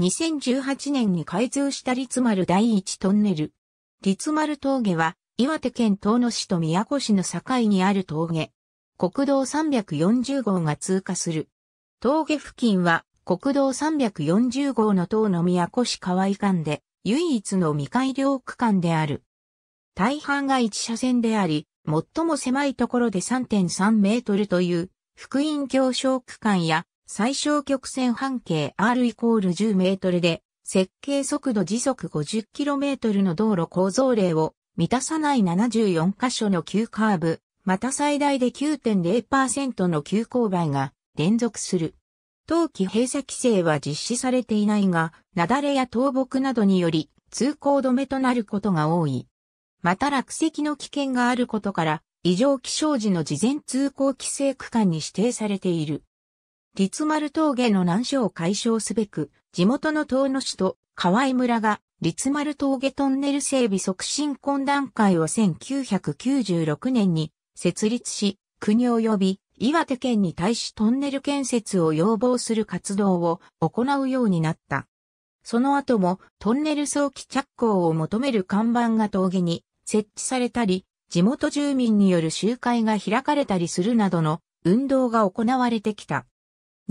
2018年に開通した立丸第一トンネル。立丸峠は、岩手県遠野市と宮古市の境にある峠。国道340号が通過する。峠付近は、国道340号の東野宮古市河合間で、唯一の未開良区間である。大半が一車線であり、最も狭いところで3.3メートルという、福音行商区間や最小曲線半径 R イコール10メートルで、設計速度時速5 0トルの道路構造例を満たさない74箇所の急カーブ、また最大で9.0%の急勾配が連続する。冬季閉鎖規制は実施されていないが、雪崩や倒木などにより通行止めとなることが多い。また落石の危険があることから、異常気象時の事前通行規制区間に指定されている。立丸峠の難所を解消すべく、地元の遠野市と河合村が立丸峠トンネル整備促進懇談会を1996年に設立し、国及び岩手県に対しトンネル建設を要望する活動を行うようになった。その後もトンネル早期着工を求める看板が峠に設置されたり、地元住民による集会が開かれたりするなどの運動が行われてきた。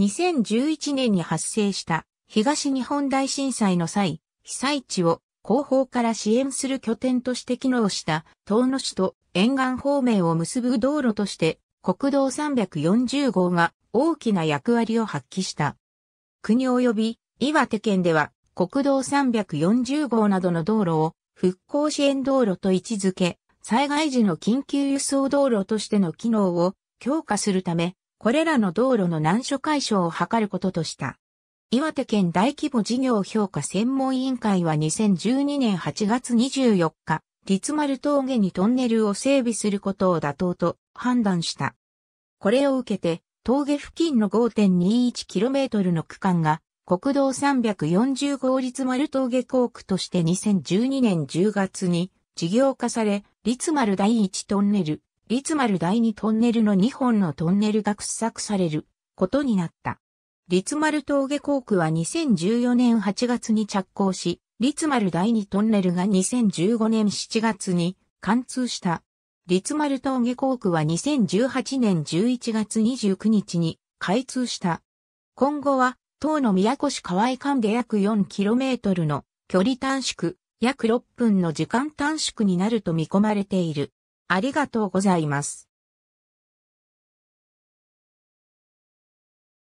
2011年に発生した東日本大震災の際、被災地を後方から支援する拠点として機能した遠野市と沿岸方面を結ぶ道路として国道340号が大きな役割を発揮した。国及び岩手県では国道340号などの道路を復興支援道路と位置づけ、災害時の緊急輸送道路としての機能を強化するため、これらの道路の難所解消を図ることとした。岩手県大規模事業評価専門委員会は2012年8月24日、立丸峠にトンネルを整備することを妥当と判断した。これを受けて、峠付近の 5.21km の区間が国道340号立丸峠工区として2012年10月に事業化され、立丸第一トンネル、いつまる第二トンネルの2本のトンネルが掘削されることになった。立丸峠工区は2014年8月に着工し、立丸第二トンネルが2015年7月に貫通した。立丸峠工区は2018年11月29日に開通した。今後は、当の宮古市河合間で約 4km の距離短縮、約6分の時間短縮になると見込まれている。ありがとうございます。